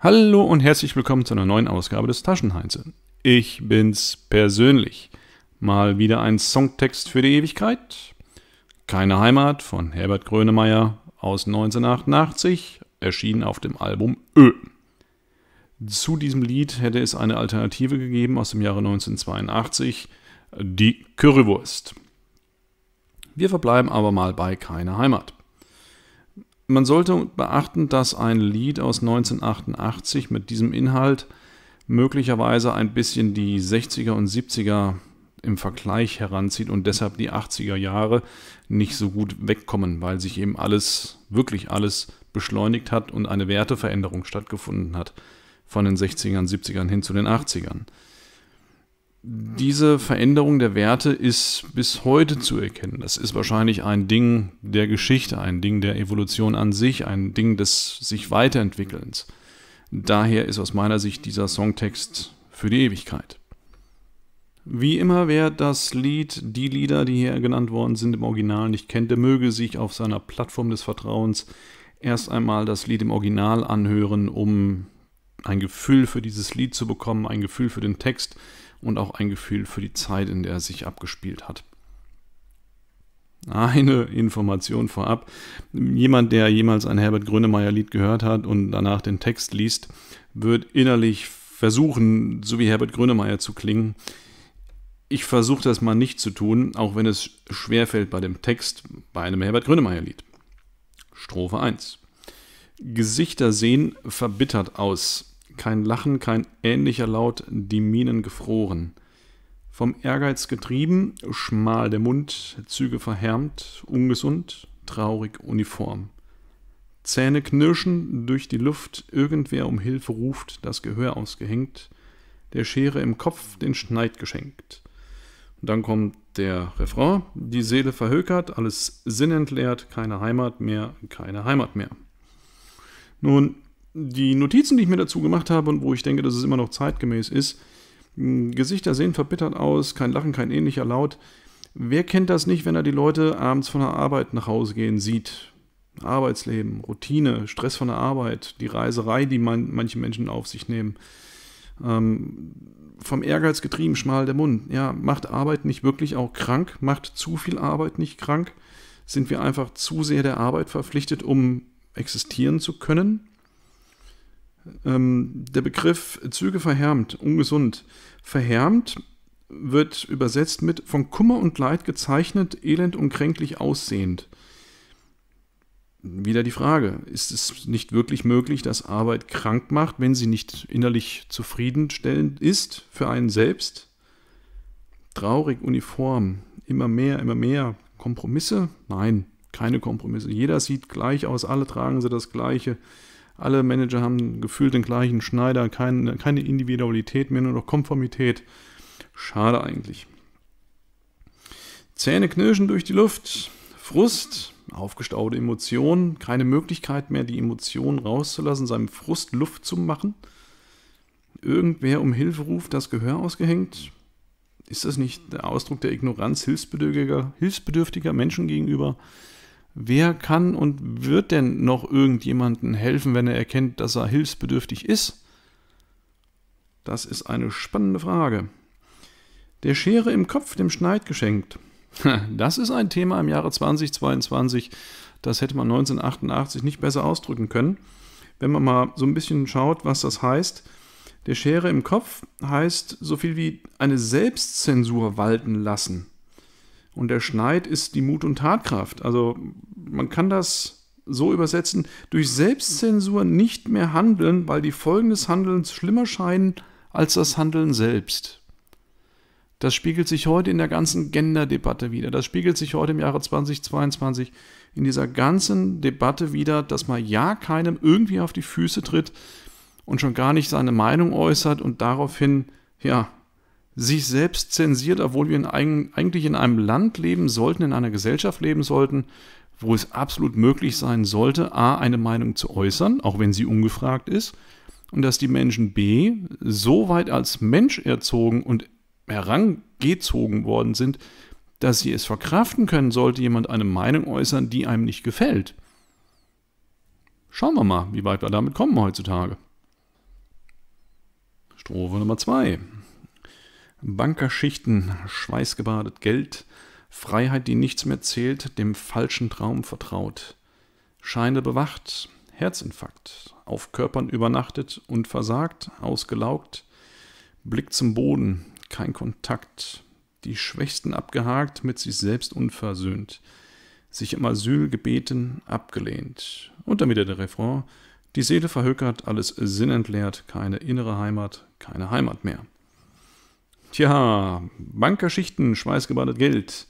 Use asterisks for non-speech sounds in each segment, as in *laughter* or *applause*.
Hallo und herzlich willkommen zu einer neuen Ausgabe des Taschenheinze. Ich bin's persönlich. Mal wieder ein Songtext für die Ewigkeit. Keine Heimat von Herbert Grönemeyer aus 1988, erschienen auf dem Album Ö. Zu diesem Lied hätte es eine Alternative gegeben aus dem Jahre 1982, die Currywurst. Wir verbleiben aber mal bei Keine Heimat. Man sollte beachten, dass ein Lied aus 1988 mit diesem Inhalt möglicherweise ein bisschen die 60er und 70er im Vergleich heranzieht und deshalb die 80er Jahre nicht so gut wegkommen, weil sich eben alles, wirklich alles beschleunigt hat und eine Werteveränderung stattgefunden hat von den 60ern, 70ern hin zu den 80ern diese Veränderung der Werte ist bis heute zu erkennen. Das ist wahrscheinlich ein Ding der Geschichte, ein Ding der Evolution an sich, ein Ding des sich weiterentwickelns. Daher ist aus meiner Sicht dieser Songtext für die Ewigkeit. Wie immer, wer das Lied, die Lieder, die hier genannt worden sind, im Original nicht kennt, der möge sich auf seiner Plattform des Vertrauens erst einmal das Lied im Original anhören, um ein Gefühl für dieses Lied zu bekommen, ein Gefühl für den Text, und auch ein Gefühl für die Zeit, in der er sich abgespielt hat. Eine Information vorab. Jemand, der jemals ein Herbert Grönemeyer-Lied gehört hat und danach den Text liest, wird innerlich versuchen, so wie Herbert Grönemeyer zu klingen. Ich versuche das mal nicht zu tun, auch wenn es schwerfällt bei dem Text bei einem Herbert Grönemeyer-Lied. Strophe 1. Gesichter sehen verbittert aus kein Lachen, kein ähnlicher Laut, die Minen gefroren. Vom Ehrgeiz getrieben, schmal der Mund, Züge verhärmt, ungesund, traurig, uniform. Zähne knirschen durch die Luft, irgendwer um Hilfe ruft, das Gehör ausgehängt, der Schere im Kopf den Schneid geschenkt. Und dann kommt der Refrain, die Seele verhökert, alles sinnentleert, keine Heimat mehr, keine Heimat mehr. Nun, die Notizen, die ich mir dazu gemacht habe und wo ich denke, dass es immer noch zeitgemäß ist, Gesichter sehen verbittert aus, kein Lachen, kein ähnlicher Laut. Wer kennt das nicht, wenn er die Leute abends von der Arbeit nach Hause gehen sieht? Arbeitsleben, Routine, Stress von der Arbeit, die Reiserei, die man, manche Menschen auf sich nehmen. Ähm, vom Ehrgeiz getrieben, schmal der Mund. Ja, macht Arbeit nicht wirklich auch krank? Macht zu viel Arbeit nicht krank? Sind wir einfach zu sehr der Arbeit verpflichtet, um existieren zu können? Ähm, der Begriff Züge verhärmt, ungesund. Verhärmt wird übersetzt mit von Kummer und Leid gezeichnet, elend und kränklich aussehend. Wieder die Frage, ist es nicht wirklich möglich, dass Arbeit krank macht, wenn sie nicht innerlich zufriedenstellend ist für einen selbst? Traurig, uniform, immer mehr, immer mehr. Kompromisse? Nein, keine Kompromisse. Jeder sieht gleich aus, alle tragen sie das Gleiche. Alle Manager haben gefühlt den gleichen Schneider, keine, keine Individualität mehr, nur noch Konformität. Schade eigentlich. Zähne knirschen durch die Luft, Frust, aufgestaute Emotionen, keine Möglichkeit mehr, die Emotionen rauszulassen, seinem Frust Luft zu machen. Irgendwer um Hilfe ruft, das Gehör ausgehängt. Ist das nicht der Ausdruck der Ignoranz hilfsbedürftiger, hilfsbedürftiger Menschen gegenüber? Wer kann und wird denn noch irgendjemanden helfen, wenn er erkennt, dass er hilfsbedürftig ist? Das ist eine spannende Frage. Der Schere im Kopf dem Schneid geschenkt. Das ist ein Thema im Jahre 2022, das hätte man 1988 nicht besser ausdrücken können. Wenn man mal so ein bisschen schaut, was das heißt. Der Schere im Kopf heißt so viel wie eine Selbstzensur walten lassen. Und der Schneid ist die Mut- und Tatkraft. Also man kann das so übersetzen, durch Selbstzensur nicht mehr handeln, weil die Folgen des Handelns schlimmer scheinen als das Handeln selbst. Das spiegelt sich heute in der ganzen Gender-Debatte wieder. Das spiegelt sich heute im Jahre 2022 in dieser ganzen Debatte wieder, dass man ja keinem irgendwie auf die Füße tritt und schon gar nicht seine Meinung äußert und daraufhin, ja, sich selbst zensiert, obwohl wir in eigentlich in einem Land leben sollten, in einer Gesellschaft leben sollten, wo es absolut möglich sein sollte, a, eine Meinung zu äußern, auch wenn sie ungefragt ist, und dass die Menschen b, so weit als Mensch erzogen und herangezogen worden sind, dass sie es verkraften können, sollte jemand eine Meinung äußern, die einem nicht gefällt. Schauen wir mal, wie weit wir damit kommen heutzutage. Strophe Nummer 2. Bankerschichten, schweißgebadet Geld, Freiheit, die nichts mehr zählt, dem falschen Traum vertraut. Scheine bewacht, Herzinfarkt, auf Körpern übernachtet und versagt, ausgelaugt, Blick zum Boden, kein Kontakt, die Schwächsten abgehakt, mit sich selbst unversöhnt, sich im Asyl gebeten, abgelehnt. Und dann wieder der Refrain, die Seele verhökert, alles sinnentleert, keine innere Heimat, keine Heimat mehr. Tja, Bankerschichten, schweißgebadet Geld.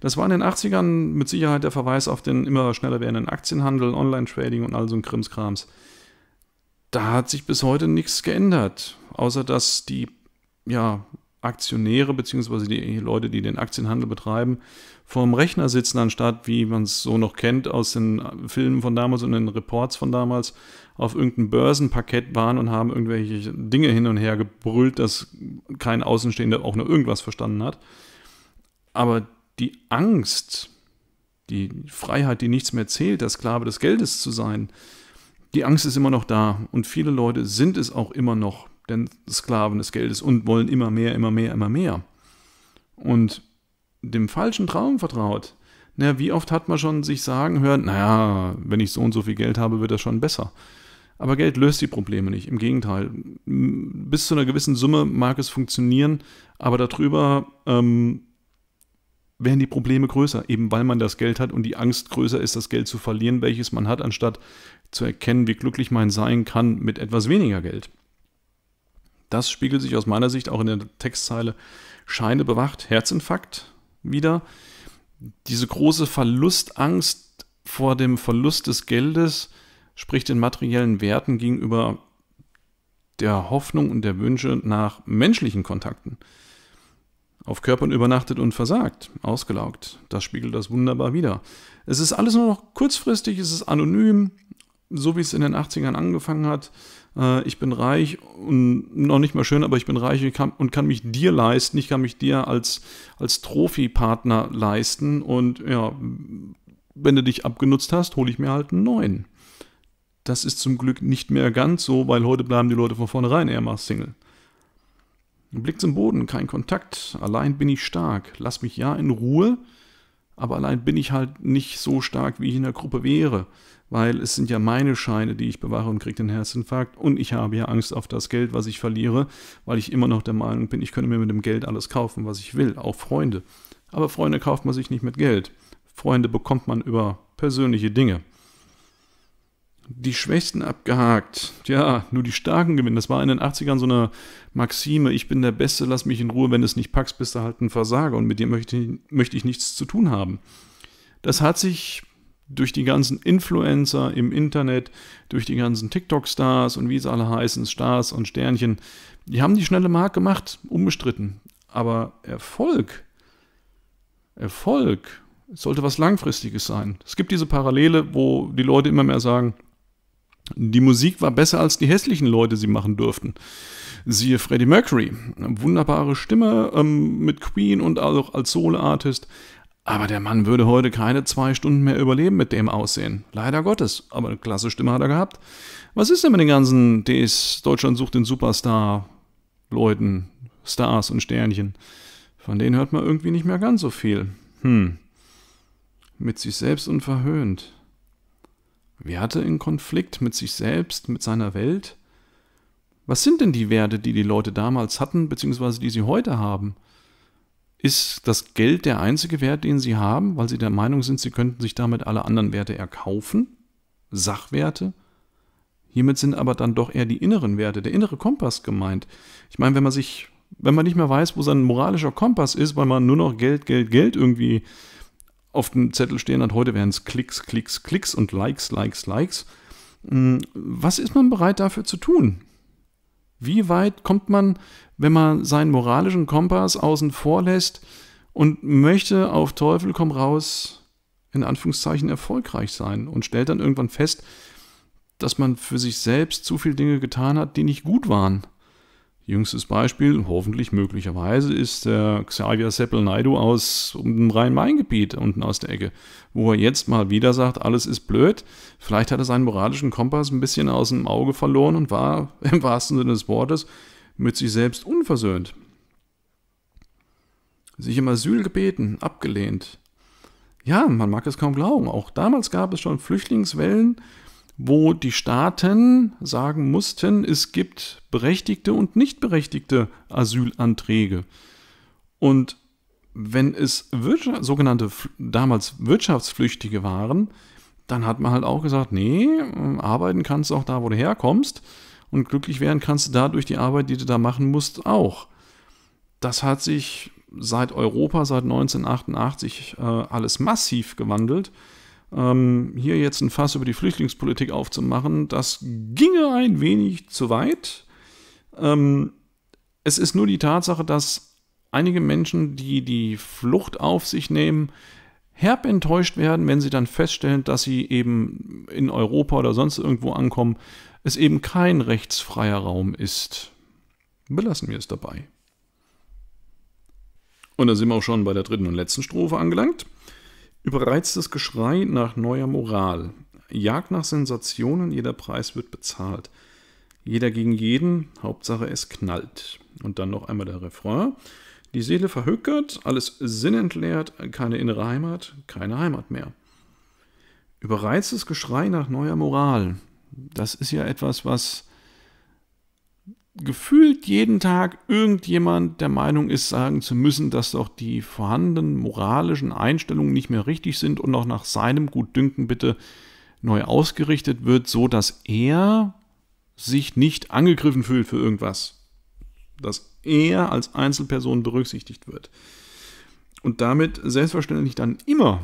Das war in den 80ern mit Sicherheit der Verweis auf den immer schneller werdenden Aktienhandel, Online-Trading und all so ein Krimskrams. Da hat sich bis heute nichts geändert, außer dass die ja, Aktionäre beziehungsweise die Leute, die den Aktienhandel betreiben, vorm Rechner sitzen, anstatt, wie man es so noch kennt aus den Filmen von damals und den Reports von damals, auf irgendeinem Börsenparkett waren und haben irgendwelche Dinge hin und her gebrüllt, dass kein Außenstehender auch nur irgendwas verstanden hat. Aber die Angst, die Freiheit, die nichts mehr zählt, der Sklave des Geldes zu sein, die Angst ist immer noch da und viele Leute sind es auch immer noch denn Sklaven des Geldes und wollen immer mehr, immer mehr, immer mehr. Und dem falschen Traum vertraut. Na, wie oft hat man schon sich sagen hören, naja, wenn ich so und so viel Geld habe, wird das schon besser. Aber Geld löst die Probleme nicht. Im Gegenteil. Bis zu einer gewissen Summe mag es funktionieren, aber darüber ähm, werden die Probleme größer, eben weil man das Geld hat und die Angst größer ist, das Geld zu verlieren, welches man hat, anstatt zu erkennen, wie glücklich man sein kann mit etwas weniger Geld. Das spiegelt sich aus meiner Sicht auch in der Textzeile Scheine bewacht, Herzinfarkt wieder. Diese große Verlustangst vor dem Verlust des Geldes spricht den materiellen Werten gegenüber der Hoffnung und der Wünsche nach menschlichen Kontakten. Auf Körpern übernachtet und versagt, ausgelaugt. Das spiegelt das wunderbar wider. Es ist alles nur noch kurzfristig, es ist anonym, so wie es in den 80ern angefangen hat äh, ich bin reich und noch nicht mal schön, aber ich bin reich und kann, und kann mich dir leisten, ich kann mich dir als, als Trophy-Partner leisten und ja, wenn du dich abgenutzt hast, hole ich mir halt einen neuen. Das ist zum Glück nicht mehr ganz so, weil heute bleiben die Leute von vornherein eher mal Single. Blick zum Boden, kein Kontakt, allein bin ich stark, lass mich ja in Ruhe, aber allein bin ich halt nicht so stark, wie ich in der Gruppe wäre, weil es sind ja meine Scheine, die ich bewahre und kriege den Herzinfarkt und ich habe ja Angst auf das Geld, was ich verliere, weil ich immer noch der Meinung bin, ich könnte mir mit dem Geld alles kaufen, was ich will, auch Freunde. Aber Freunde kauft man sich nicht mit Geld. Freunde bekommt man über persönliche Dinge die Schwächsten abgehakt. Tja, nur die Starken gewinnen. Das war in den 80ern so eine Maxime, ich bin der Beste, lass mich in Ruhe, wenn du es nicht packst, bist du halt ein Versager und mit dir möchte, möchte ich nichts zu tun haben. Das hat sich durch die ganzen Influencer im Internet, durch die ganzen TikTok-Stars und wie sie alle heißen, Stars und Sternchen, die haben die schnelle Mark gemacht, unbestritten. Aber Erfolg, Erfolg sollte was Langfristiges sein. Es gibt diese Parallele, wo die Leute immer mehr sagen, die Musik war besser, als die hässlichen Leute sie machen durften. Siehe Freddie Mercury. Wunderbare Stimme ähm, mit Queen und auch als Solo-Artist. Aber der Mann würde heute keine zwei Stunden mehr überleben mit dem Aussehen. Leider Gottes. Aber eine klasse Stimme hat er gehabt. Was ist denn mit den ganzen DS, Deutschland sucht den Superstar-Leuten, Stars und Sternchen? Von denen hört man irgendwie nicht mehr ganz so viel. Hm. Mit sich selbst und verhöhnt. Werte in Konflikt mit sich selbst, mit seiner Welt? Was sind denn die Werte, die die Leute damals hatten, beziehungsweise die sie heute haben? Ist das Geld der einzige Wert, den sie haben, weil sie der Meinung sind, sie könnten sich damit alle anderen Werte erkaufen? Sachwerte? Hiermit sind aber dann doch eher die inneren Werte, der innere Kompass gemeint. Ich meine, wenn man sich, wenn man nicht mehr weiß, wo sein moralischer Kompass ist, weil man nur noch Geld, Geld, Geld irgendwie auf dem Zettel stehen hat, heute wären es Klicks, Klicks, Klicks und Likes, Likes, Likes. Hm, was ist man bereit dafür zu tun? Wie weit kommt man, wenn man seinen moralischen Kompass außen vor lässt und möchte auf Teufel komm raus in Anführungszeichen erfolgreich sein und stellt dann irgendwann fest, dass man für sich selbst zu viele Dinge getan hat, die nicht gut waren? Jüngstes Beispiel, hoffentlich möglicherweise, ist der Xavier Seppel Naidu aus dem Rhein-Main-Gebiet unten aus der Ecke, wo er jetzt mal wieder sagt, alles ist blöd. Vielleicht hat er seinen moralischen Kompass ein bisschen aus dem Auge verloren und war *laughs* im wahrsten Sinne des Wortes mit sich selbst unversöhnt. Sich im Asyl gebeten, abgelehnt. Ja, man mag es kaum glauben, auch damals gab es schon Flüchtlingswellen wo die Staaten sagen mussten, es gibt berechtigte und nicht berechtigte Asylanträge. Und wenn es Wirtschaft, sogenannte damals Wirtschaftsflüchtige waren, dann hat man halt auch gesagt, nee, arbeiten kannst du auch da, wo du herkommst und glücklich werden kannst du dadurch die Arbeit, die du da machen musst, auch. Das hat sich seit Europa, seit 1988 äh, alles massiv gewandelt ähm, hier jetzt ein Fass über die Flüchtlingspolitik aufzumachen, das ginge ein wenig zu weit. Ähm, es ist nur die Tatsache, dass einige Menschen, die die Flucht auf sich nehmen, herb enttäuscht werden, wenn sie dann feststellen, dass sie eben in Europa oder sonst irgendwo ankommen, es eben kein rechtsfreier Raum ist. Belassen wir es dabei. Und da sind wir auch schon bei der dritten und letzten Strophe angelangt. Überreiztes Geschrei nach neuer Moral. Jagd nach Sensationen, jeder Preis wird bezahlt. Jeder gegen jeden, Hauptsache es knallt. Und dann noch einmal der Refrain. Die Seele verhökert, alles sinnentleert, keine innere Heimat, keine Heimat mehr. Überreiztes Geschrei nach neuer Moral. Das ist ja etwas, was gefühlt jeden Tag irgendjemand der Meinung ist, sagen zu müssen, dass doch die vorhandenen moralischen Einstellungen nicht mehr richtig sind und auch nach seinem Gutdünken bitte neu ausgerichtet wird, so dass er sich nicht angegriffen fühlt für irgendwas, dass er als Einzelperson berücksichtigt wird. Und damit selbstverständlich dann immer,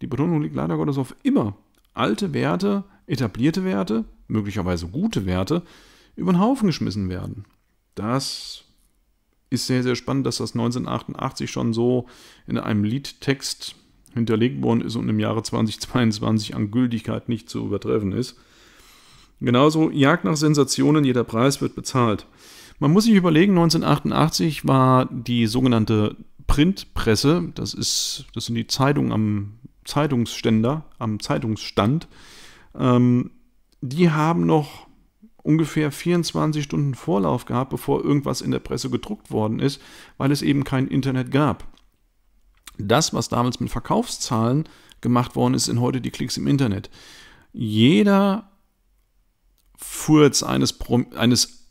die Betonung liegt leider Gottes auf immer, alte Werte, etablierte Werte, möglicherweise gute Werte, über den Haufen geschmissen werden. Das ist sehr, sehr spannend, dass das 1988 schon so in einem Liedtext hinterlegt worden ist und im Jahre 2022 an Gültigkeit nicht zu übertreffen ist. Genauso Jagd nach Sensationen, jeder Preis wird bezahlt. Man muss sich überlegen, 1988 war die sogenannte Printpresse, das, ist, das sind die Zeitungen am Zeitungsständer, am Zeitungsstand, ähm, die haben noch ungefähr 24 Stunden Vorlauf gehabt, bevor irgendwas in der Presse gedruckt worden ist, weil es eben kein Internet gab. Das, was damals mit Verkaufszahlen gemacht worden ist, sind heute die Klicks im Internet. Jeder Furz eines, eines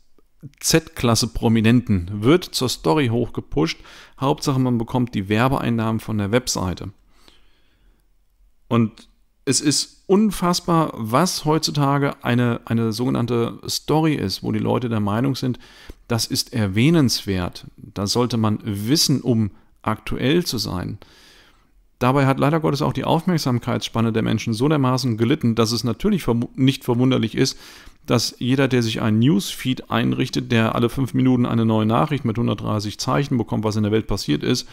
Z-Klasse Prominenten wird zur Story hochgepusht. Hauptsache, man bekommt die Werbeeinnahmen von der Webseite. Und es ist unfassbar, was heutzutage eine, eine sogenannte Story ist, wo die Leute der Meinung sind, das ist erwähnenswert, das sollte man wissen, um aktuell zu sein. Dabei hat leider Gottes auch die Aufmerksamkeitsspanne der Menschen so dermaßen gelitten, dass es natürlich nicht verwunderlich ist, dass jeder, der sich einen Newsfeed einrichtet, der alle fünf Minuten eine neue Nachricht mit 130 Zeichen bekommt, was in der Welt passiert ist,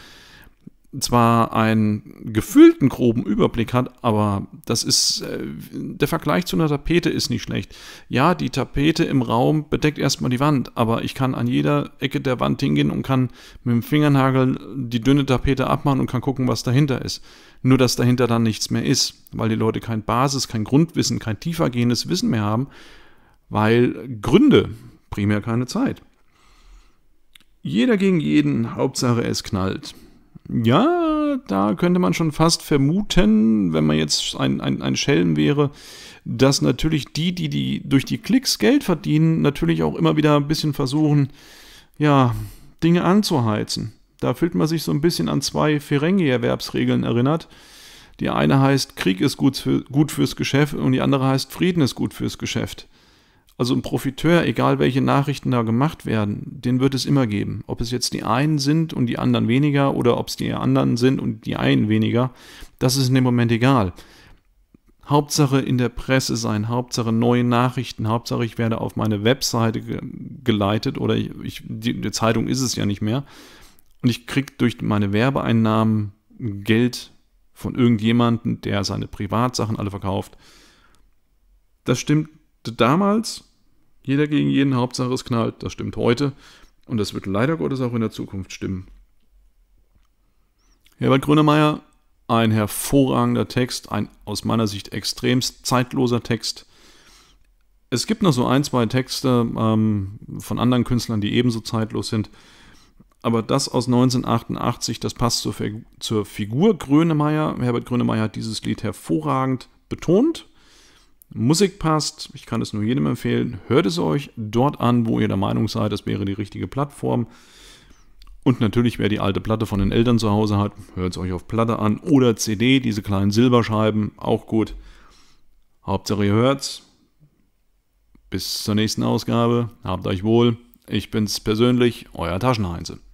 zwar einen gefühlten groben Überblick hat, aber das ist äh, der Vergleich zu einer Tapete ist nicht schlecht. Ja, die Tapete im Raum bedeckt erstmal die Wand, aber ich kann an jeder Ecke der Wand hingehen und kann mit dem Fingernagel die dünne Tapete abmachen und kann gucken, was dahinter ist. Nur dass dahinter dann nichts mehr ist, weil die Leute kein Basis, kein Grundwissen, kein tiefergehendes Wissen mehr haben, weil Gründe primär keine Zeit. Jeder gegen jeden, Hauptsache es knallt. Ja, da könnte man schon fast vermuten, wenn man jetzt ein, ein, ein Schelm wäre, dass natürlich die, die, die durch die Klicks Geld verdienen, natürlich auch immer wieder ein bisschen versuchen, ja, Dinge anzuheizen. Da fühlt man sich so ein bisschen an zwei Ferengi-Erwerbsregeln erinnert. Die eine heißt, Krieg ist gut, für, gut fürs Geschäft und die andere heißt, Frieden ist gut fürs Geschäft. Also ein Profiteur, egal welche Nachrichten da gemacht werden, den wird es immer geben. Ob es jetzt die einen sind und die anderen weniger oder ob es die anderen sind und die einen weniger, das ist in dem Moment egal. Hauptsache in der Presse sein, Hauptsache neue Nachrichten, Hauptsache ich werde auf meine Webseite ge geleitet oder ich, ich, die, die Zeitung ist es ja nicht mehr und ich kriege durch meine Werbeeinnahmen Geld von irgendjemandem, der seine Privatsachen alle verkauft. Das stimmt damals, jeder gegen jeden, Hauptsache es knallt, das stimmt heute und das wird leider Gottes auch in der Zukunft stimmen. Herbert Grönemeyer, ein hervorragender Text, ein aus meiner Sicht extremst zeitloser Text. Es gibt noch so ein, zwei Texte ähm, von anderen Künstlern, die ebenso zeitlos sind. Aber das aus 1988, das passt zur, Figur Grönemeyer. Herbert Grönemeyer hat dieses Lied hervorragend betont Musik passt, ich kann es nur jedem empfehlen, hört es euch dort an, wo ihr der Meinung seid, das wäre die richtige Plattform. Und natürlich, wer die alte Platte von den Eltern zu Hause hat, hört es euch auf Platte an oder CD, diese kleinen Silberscheiben, auch gut. Hauptsache ihr hört's. Bis zur nächsten Ausgabe. Habt euch wohl. Ich bin's persönlich, euer Taschenheinze.